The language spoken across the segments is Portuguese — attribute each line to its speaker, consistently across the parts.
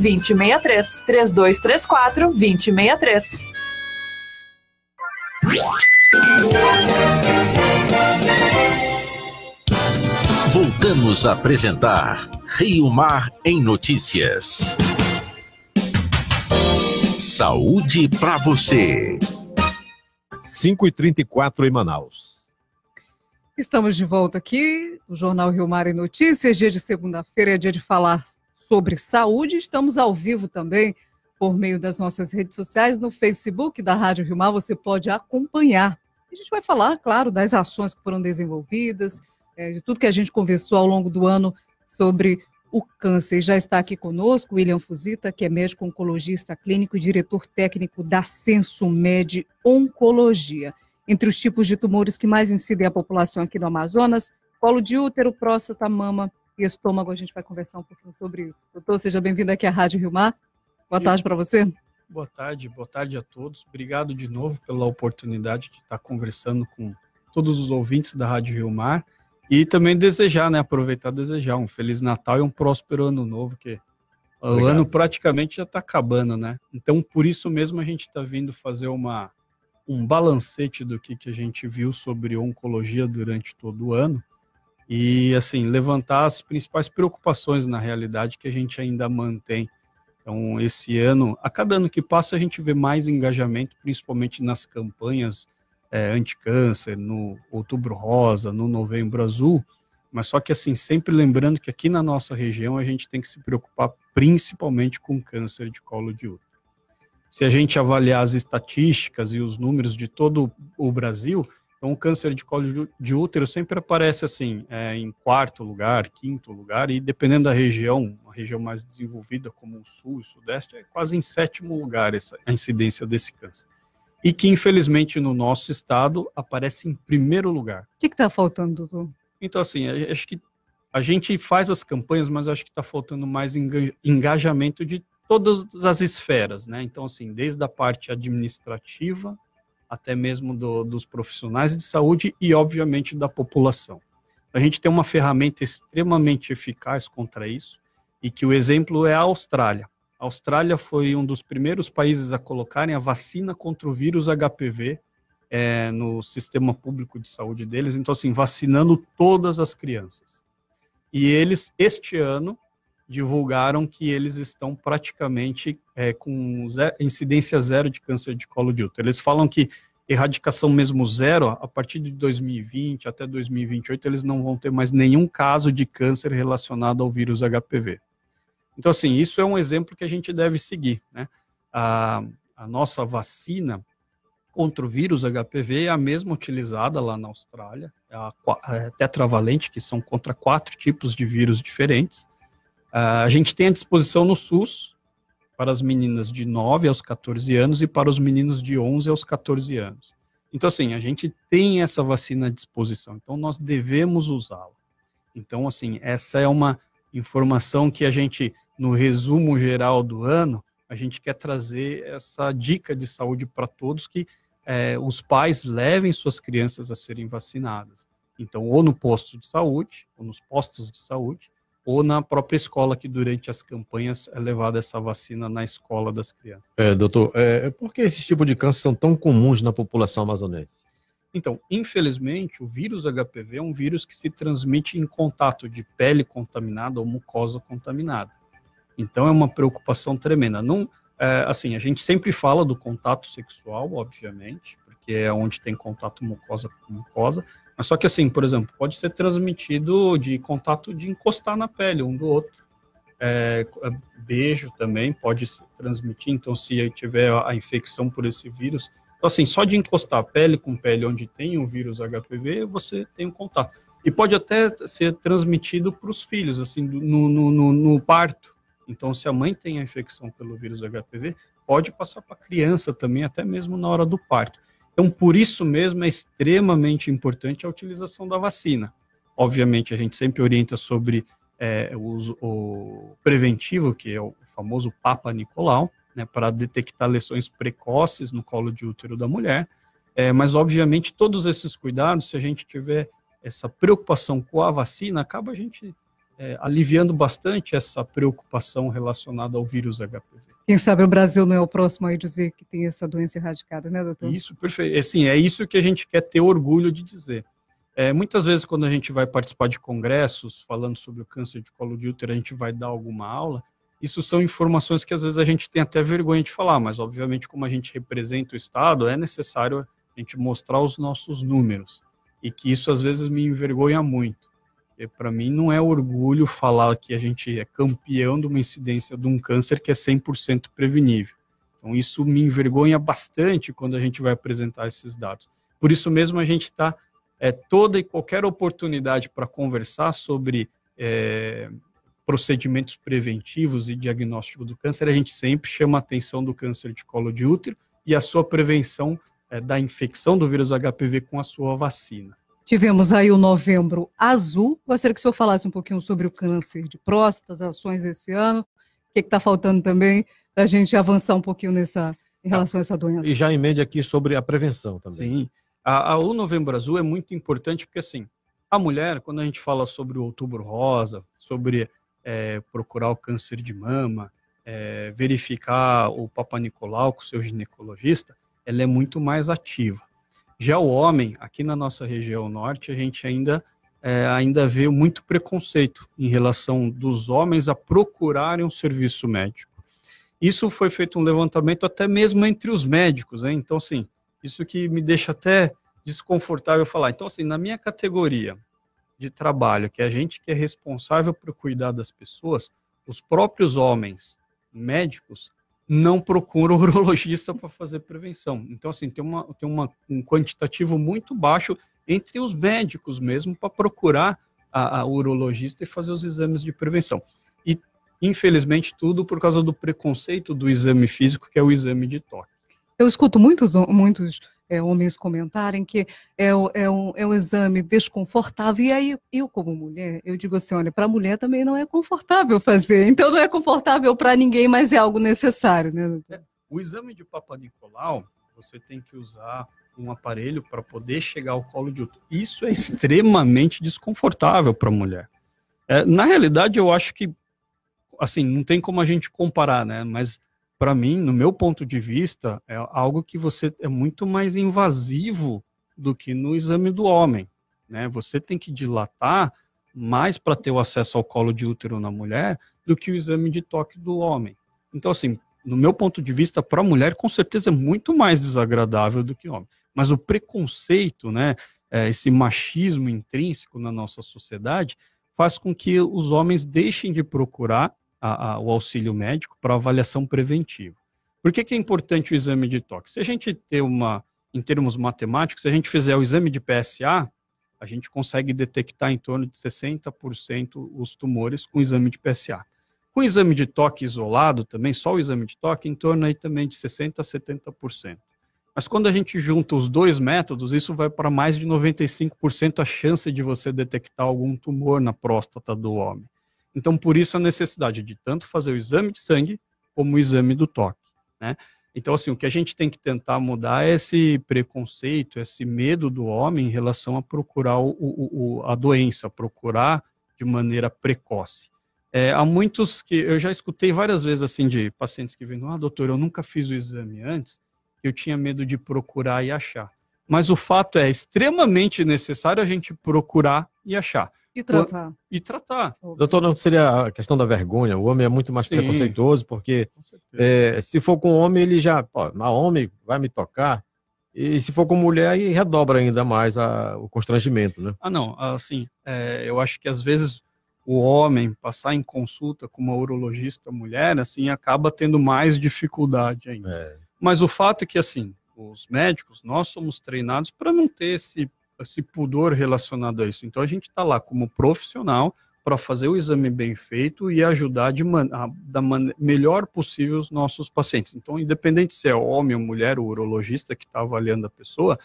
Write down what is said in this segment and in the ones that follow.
Speaker 1: 2063. 3234 2063.
Speaker 2: Voltamos a apresentar Rio Mar em Notícias. Saúde para você. 5h34 em Manaus.
Speaker 1: Estamos de volta aqui, o Jornal Rio Mar em Notícias. Dia de segunda-feira é dia de falar sobre saúde. Estamos ao vivo também por meio das nossas redes sociais, no Facebook da Rádio Rio Mar, você pode acompanhar. A gente vai falar, claro, das ações que foram desenvolvidas, é, de tudo que a gente conversou ao longo do ano sobre o câncer. já está aqui conosco William Fuzita, que é médico oncologista clínico e diretor técnico da Sensumed Oncologia. Entre os tipos de tumores que mais incidem a população aqui no Amazonas, colo de útero, próstata, mama, e estômago, a gente vai conversar um pouquinho sobre isso. Doutor, seja bem-vindo aqui à Rádio Rio Mar. Boa tarde para você.
Speaker 3: Boa tarde, boa tarde a todos. Obrigado de novo pela oportunidade de estar conversando com todos os ouvintes da Rádio Rio Mar e também desejar, né, aproveitar desejar um feliz Natal e um próspero ano novo, que Obrigado. o ano praticamente já está acabando, né? Então, por isso mesmo a gente está vindo fazer uma um balancete do que, que a gente viu sobre oncologia durante todo o ano e assim levantar as principais preocupações na realidade que a gente ainda mantém. Então, esse ano, a cada ano que passa, a gente vê mais engajamento, principalmente nas campanhas é, anti-câncer, no Outubro Rosa, no Novembro Azul, mas só que assim, sempre lembrando que aqui na nossa região a gente tem que se preocupar principalmente com câncer de colo de útero. Se a gente avaliar as estatísticas e os números de todo o Brasil, então, o câncer de colo de útero sempre aparece assim, é, em quarto lugar, quinto lugar, e dependendo da região, uma região mais desenvolvida como o sul e sudeste, é quase em sétimo lugar essa, a incidência desse câncer. E que, infelizmente, no nosso estado, aparece em primeiro lugar. O
Speaker 1: que está faltando, doutor? Então, assim,
Speaker 3: acho que a gente faz as campanhas, mas acho que está faltando mais engajamento de todas as esferas, né? Então, assim, desde a parte administrativa até mesmo do, dos profissionais de saúde e, obviamente, da população. A gente tem uma ferramenta extremamente eficaz contra isso e que o exemplo é a Austrália. A Austrália foi um dos primeiros países a colocarem a vacina contra o vírus HPV é, no sistema público de saúde deles, então, assim, vacinando todas as crianças. E eles, este ano, divulgaram que eles estão praticamente é, com zero, incidência zero de câncer de colo de útero. Eles falam que erradicação mesmo zero, a partir de 2020 até 2028, eles não vão ter mais nenhum caso de câncer relacionado ao vírus HPV. Então, assim, isso é um exemplo que a gente deve seguir, né? A, a nossa vacina contra o vírus HPV é a mesma utilizada lá na Austrália, é a, a é tetravalente, que são contra quatro tipos de vírus diferentes. Ah, a gente tem à disposição no SUS para as meninas de 9 aos 14 anos e para os meninos de 11 aos 14 anos. Então, assim, a gente tem essa vacina à disposição, então nós devemos usá-la. Então, assim, essa é uma informação que a gente, no resumo geral do ano, a gente quer trazer essa dica de saúde para todos que é, os pais levem suas crianças a serem vacinadas. Então, ou no posto de saúde, ou nos postos de saúde, ou na própria escola que durante as campanhas é levada essa vacina na escola das crianças.
Speaker 2: É, doutor, é, é por que esses tipos de câncer são tão comuns na população amazonense?
Speaker 3: Então, infelizmente, o vírus HPV é um vírus que se transmite em contato de pele contaminada ou mucosa contaminada. Então, é uma preocupação tremenda. Não, é, assim, a gente sempre fala do contato sexual, obviamente, porque é onde tem contato mucosa com mucosa, mas só que assim, por exemplo, pode ser transmitido de contato de encostar na pele um do outro. É, é beijo também pode se transmitir, então se tiver a infecção por esse vírus. Então, assim, só de encostar pele com pele onde tem o vírus HPV, você tem um contato. E pode até ser transmitido para os filhos, assim, no, no, no, no parto. Então, se a mãe tem a infecção pelo vírus HPV, pode passar para a criança também, até mesmo na hora do parto. Então, por isso mesmo, é extremamente importante a utilização da vacina. Obviamente, a gente sempre orienta sobre é, o uso o preventivo, que é o famoso Papa Nicolau, né, para detectar lesões precoces no colo de útero da mulher. É, mas, obviamente, todos esses cuidados, se a gente tiver essa preocupação com a vacina, acaba a gente é, aliviando bastante essa preocupação relacionada ao vírus HPV.
Speaker 1: Quem sabe o Brasil não é o próximo a dizer que tem essa doença erradicada, né, doutor? Isso,
Speaker 3: perfeito. Assim, é isso que a gente quer ter orgulho de dizer. É, muitas vezes, quando a gente vai participar de congressos falando sobre o câncer de colo de útero, a gente vai dar alguma aula. Isso são informações que às vezes a gente tem até vergonha de falar, mas obviamente, como a gente representa o Estado, é necessário a gente mostrar os nossos números. E que isso às vezes me envergonha muito para mim não é orgulho falar que a gente é campeão de uma incidência de um câncer que é 100% prevenível. Então isso me envergonha bastante quando a gente vai apresentar esses dados. Por isso mesmo a gente está é, toda e qualquer oportunidade para conversar sobre é, procedimentos preventivos e diagnóstico do câncer, a gente sempre chama a atenção do câncer de colo de útero e a sua prevenção é, da infecção do vírus HPV com a sua vacina.
Speaker 1: Tivemos aí o novembro azul. Gostaria que o senhor falasse um pouquinho sobre o câncer de próstata, as ações desse ano. O que está faltando também para a gente avançar um pouquinho nessa, em tá. relação a essa doença?
Speaker 2: E já emende aqui sobre a prevenção
Speaker 3: também. Sim. A, a, o novembro azul é muito importante porque, assim, a mulher, quando a gente fala sobre o outubro rosa, sobre é, procurar o câncer de mama, é, verificar o Papa Nicolau com o seu ginecologista, ela é muito mais ativa. Já o homem, aqui na nossa região norte, a gente ainda, é, ainda vê muito preconceito em relação dos homens a procurarem um serviço médico. Isso foi feito um levantamento até mesmo entre os médicos, Então, assim, isso que me deixa até desconfortável falar. Então, assim, na minha categoria de trabalho, que é a gente que é responsável por cuidar das pessoas, os próprios homens médicos não procuram urologista para fazer prevenção. Então, assim, tem, uma, tem uma, um quantitativo muito baixo entre os médicos mesmo para procurar a, a urologista e fazer os exames de prevenção. E, infelizmente, tudo por causa do preconceito do exame físico, que é o exame de toque.
Speaker 1: Eu escuto muitos, muitos é, homens comentarem que é, é, um, é um exame desconfortável. E aí, eu, como mulher, eu digo assim: olha, para a mulher também não é confortável fazer, então não é confortável para ninguém, mas é algo necessário, né, doutor?
Speaker 3: É, o exame de Papa Nicolau, você tem que usar um aparelho para poder chegar ao colo de útero. Isso é extremamente desconfortável para a mulher. É, na realidade, eu acho que, assim, não tem como a gente comparar, né? Mas para mim, no meu ponto de vista, é algo que você é muito mais invasivo do que no exame do homem. Né? Você tem que dilatar mais para ter o acesso ao colo de útero na mulher do que o exame de toque do homem. Então, assim, no meu ponto de vista, para a mulher, com certeza é muito mais desagradável do que homem. Mas o preconceito, né, é, esse machismo intrínseco na nossa sociedade, faz com que os homens deixem de procurar a, a, o auxílio médico para avaliação preventiva. Por que, que é importante o exame de toque? Se a gente ter uma, em termos matemáticos, se a gente fizer o exame de PSA, a gente consegue detectar em torno de 60% os tumores com exame de PSA. Com exame de toque isolado também, só o exame de toque, em torno aí também de 60% a 70%. Mas quando a gente junta os dois métodos, isso vai para mais de 95% a chance de você detectar algum tumor na próstata do homem. Então, por isso a necessidade de tanto fazer o exame de sangue como o exame do toque, né? Então, assim, o que a gente tem que tentar mudar é esse preconceito, esse medo do homem em relação a procurar o, o, a doença, procurar de maneira precoce. É, há muitos que eu já escutei várias vezes assim de pacientes que vêm, ah, doutor, eu nunca fiz o exame antes, eu tinha medo de procurar e achar. Mas o fato é extremamente necessário a gente procurar e achar. E tratar. E tratar.
Speaker 2: Doutor, não seria a questão da vergonha. O homem é muito mais Sim. preconceituoso, porque é, se for com homem, ele já. Ó, na homem, vai me tocar. E se for com mulher, aí redobra ainda mais a, o constrangimento, né?
Speaker 3: Ah, não. Assim, é, eu acho que às vezes o homem passar em consulta com uma urologista mulher, assim, acaba tendo mais dificuldade ainda. É. Mas o fato é que, assim, os médicos, nós somos treinados para não ter esse esse pudor relacionado a isso. Então a gente está lá como profissional para fazer o exame bem feito e ajudar de man a, da man melhor possível os nossos pacientes. Então, independente se é homem ou mulher, o urologista que está avaliando a pessoa,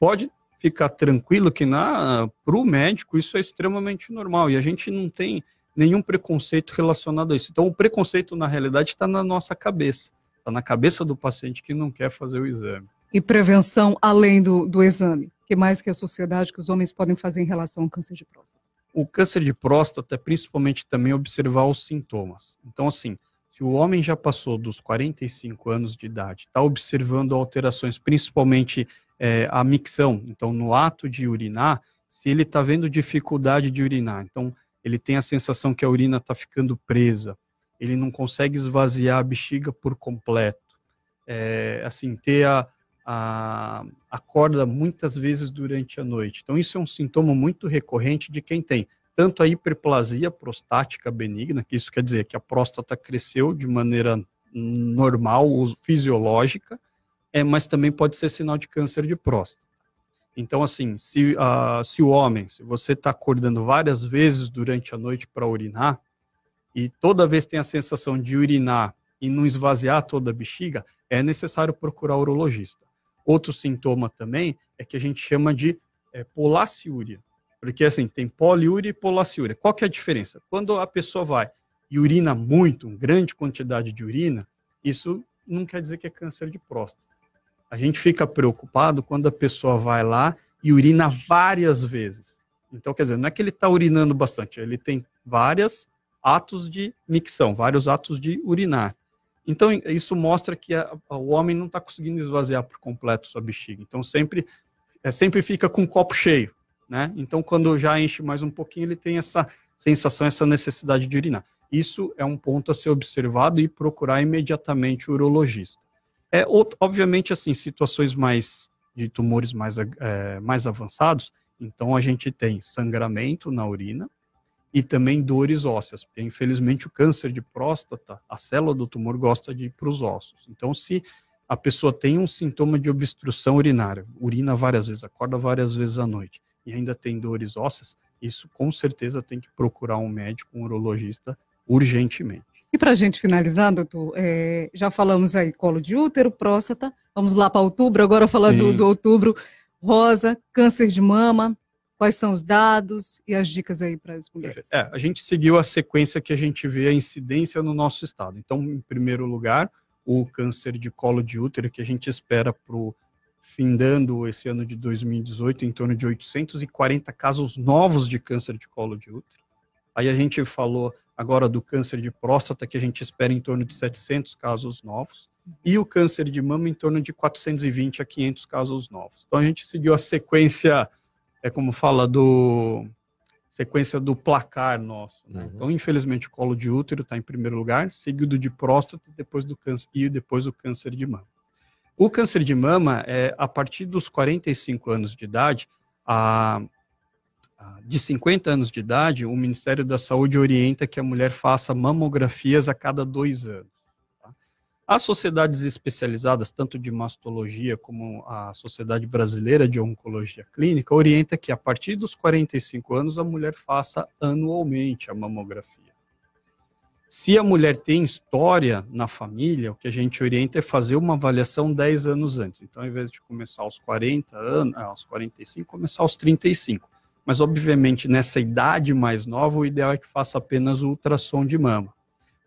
Speaker 3: pode ficar tranquilo que para o médico isso é extremamente normal e a gente não tem nenhum preconceito relacionado a isso. Então, o preconceito, na realidade, está na nossa cabeça, está na cabeça do paciente que não quer fazer o exame.
Speaker 1: E prevenção além do, do exame? que mais que a sociedade, que os homens podem fazer em relação ao câncer de próstata?
Speaker 3: O câncer de próstata é principalmente também observar os sintomas. Então, assim, se o homem já passou dos 45 anos de idade, está observando alterações, principalmente é, a micção, então no ato de urinar, se ele está vendo dificuldade de urinar, então ele tem a sensação que a urina está ficando presa, ele não consegue esvaziar a bexiga por completo, é, assim, ter a, a, acorda muitas vezes durante a noite. Então, isso é um sintoma muito recorrente de quem tem tanto a hiperplasia prostática benigna, que isso quer dizer que a próstata cresceu de maneira normal fisiológica, é, mas também pode ser sinal de câncer de próstata. Então, assim, se, uh, se o homem, se você está acordando várias vezes durante a noite para urinar, e toda vez tem a sensação de urinar e não esvaziar toda a bexiga, é necessário procurar o urologista. Outro sintoma também é que a gente chama de é, polaciúria. Porque, assim, tem poliúria e polaciúria. Qual que é a diferença? Quando a pessoa vai e urina muito, uma grande quantidade de urina, isso não quer dizer que é câncer de próstata. A gente fica preocupado quando a pessoa vai lá e urina várias vezes. Então, quer dizer, não é que ele está urinando bastante, ele tem vários atos de micção, vários atos de urinar. Então, isso mostra que a, a, o homem não está conseguindo esvaziar por completo sua bexiga. Então, sempre, é, sempre fica com o copo cheio. Né? Então, quando já enche mais um pouquinho, ele tem essa sensação, essa necessidade de urinar. Isso é um ponto a ser observado e procurar imediatamente o urologista. É, obviamente, assim, situações mais de tumores mais, é, mais avançados, então a gente tem sangramento na urina, e também dores ósseas, porque infelizmente o câncer de próstata, a célula do tumor gosta de ir para os ossos. Então, se a pessoa tem um sintoma de obstrução urinária, urina várias vezes, acorda várias vezes à noite e ainda tem dores ósseas, isso com certeza tem que procurar um médico, um urologista, urgentemente.
Speaker 1: E para a gente finalizar, doutor, é, já falamos aí colo de útero, próstata, vamos lá para outubro, agora falar do, do outubro, rosa, câncer de mama, Quais são os dados e as dicas aí para as mulheres?
Speaker 3: É, a gente seguiu a sequência que a gente vê a incidência no nosso estado. Então, em primeiro lugar, o câncer de colo de útero, que a gente espera para o findando esse ano de 2018 em torno de 840 casos novos de câncer de colo de útero. Aí a gente falou agora do câncer de próstata, que a gente espera em torno de 700 casos novos, e o câncer de mama em torno de 420 a 500 casos novos. Então a gente seguiu a sequência é como fala do sequência do placar nosso. Né? Uhum. Então, infelizmente, o colo de útero está em primeiro lugar, seguido de próstata, depois do câncer e depois o câncer de mama. O câncer de mama é a partir dos 45 anos de idade, a, a, de 50 anos de idade, o Ministério da Saúde orienta que a mulher faça mamografias a cada dois anos. As sociedades especializadas, tanto de mastologia como a Sociedade Brasileira de Oncologia Clínica, orienta que a partir dos 45 anos a mulher faça anualmente a mamografia. Se a mulher tem história na família, o que a gente orienta é fazer uma avaliação 10 anos antes. Então, em vez de começar aos 40 anos, ah, aos 45, começar aos 35. Mas, obviamente, nessa idade mais nova, o ideal é que faça apenas o ultrassom de mama.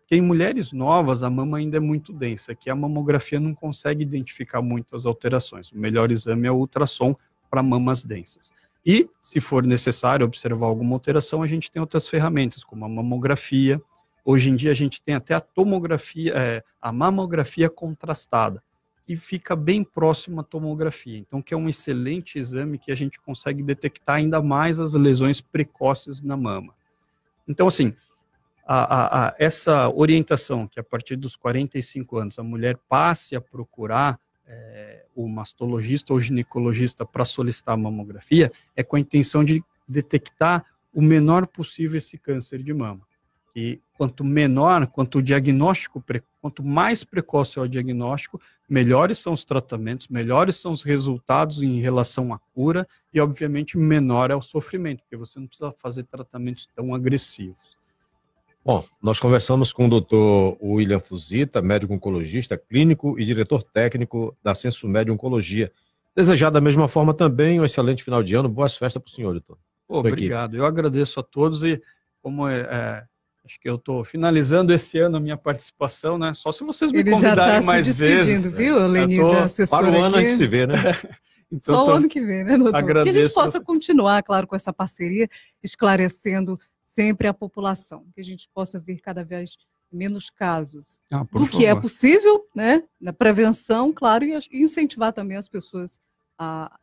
Speaker 3: Porque em mulheres novas, a mama ainda é muito densa, que a mamografia não consegue identificar muitas alterações. O melhor exame é o ultrassom para mamas densas. E, se for necessário observar alguma alteração, a gente tem outras ferramentas, como a mamografia. Hoje em dia, a gente tem até a tomografia, é, a mamografia contrastada, que fica bem próxima à tomografia. Então, que é um excelente exame que a gente consegue detectar ainda mais as lesões precoces na mama. Então, assim, a, a, a essa orientação que a partir dos 45 anos a mulher passe a procurar é, o mastologista ou ginecologista para solicitar a mamografia é com a intenção de detectar o menor possível esse câncer de mama. E quanto menor, quanto o diagnóstico, quanto mais precoce é o diagnóstico, melhores são os tratamentos, melhores são os resultados em relação à cura e, obviamente, menor é o sofrimento, porque você não precisa fazer tratamentos tão
Speaker 2: agressivos. Bom, nós conversamos com o doutor William Fusita, médico oncologista, clínico e diretor técnico da Censo Médio Oncologia. Desejar da mesma forma também um excelente final de ano, boas festas para o senhor, doutor. Pô, obrigado, equipe. eu agradeço a todos e
Speaker 3: como é, é acho que eu estou finalizando esse ano a minha participação, né? Só se vocês me Ele convidarem tá mais vezes. viu, é. Lenise, tô, Para o ano aqui. que se
Speaker 1: vê,
Speaker 2: né?
Speaker 3: Então, Só o ano que vem, né, doutor? Agradeço. Que a gente possa
Speaker 1: continuar, claro, com essa parceria, esclarecendo sempre a população, que a gente possa ver cada vez menos casos. Ah, do favor. que é possível, né? Na prevenção, claro, e incentivar também as pessoas a,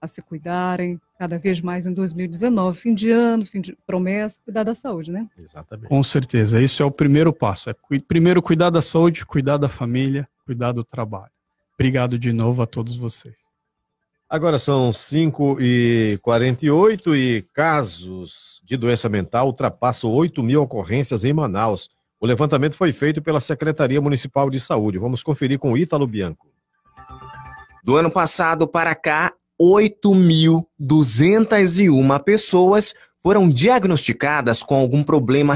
Speaker 1: a se cuidarem cada vez mais em 2019, fim de ano, fim de promessa, cuidar da saúde, né? Exatamente. Com
Speaker 3: certeza, isso é o primeiro passo. É cu primeiro cuidar da saúde, cuidar da família, cuidar do trabalho. Obrigado de novo a todos vocês.
Speaker 1: Agora
Speaker 2: são 5 e 48 e casos de doença mental ultrapassam 8 mil ocorrências em Manaus. O levantamento foi feito pela Secretaria Municipal de Saúde. Vamos conferir com o Ítalo Bianco. Do ano passado para cá, 8.201 pessoas foram diagnosticadas com algum problema